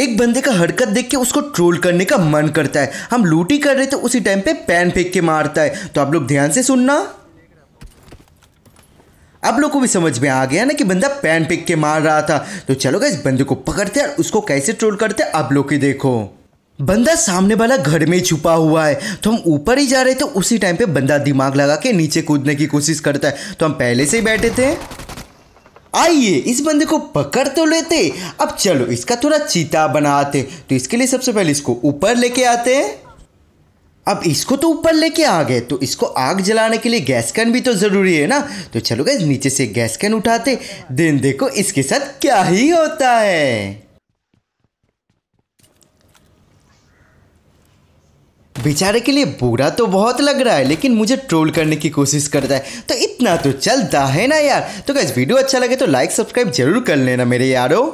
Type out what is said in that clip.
एक बंदे का हरकत देख के उसको ट्रोल करने का मन करता है हम लूटी कर रहे थे उसी टाइम पे पैन फेंक के मारता है तो आप लोग ध्यान से सुनना आप लोग को भी समझ में आ गया ना कि बंदा पैन फेंक के मार रहा था तो चलो इस बंदे को पकड़ते हैं और उसको कैसे ट्रोल करते हैं आप लोग ही देखो बंदा सामने वाला घर में छुपा हुआ है तो हम ऊपर ही जा रहे थे उसी टाइम पे बंदा दिमाग लगा के नीचे कूदने की कोशिश करता है तो हम पहले से ही बैठे थे आइए इस बंदे को पकड़ तो लेते अब चलो इसका थोड़ा चीता बनाते तो इसके लिए सबसे पहले इसको ऊपर लेके आते हैं अब इसको तो ऊपर लेके आ गए तो इसको आग जलाने के लिए गैस कैन भी तो ज़रूरी है ना तो चलो गैस नीचे से गैस कैन उठाते देन देखो इसके साथ क्या ही होता है बेचारे के लिए बुरा तो बहुत लग रहा है लेकिन मुझे ट्रोल करने की कोशिश करता है तो इतना तो चलता है ना यार तो क्या वीडियो अच्छा लगे तो लाइक सब्सक्राइब जरूर कर लेना मेरे यारो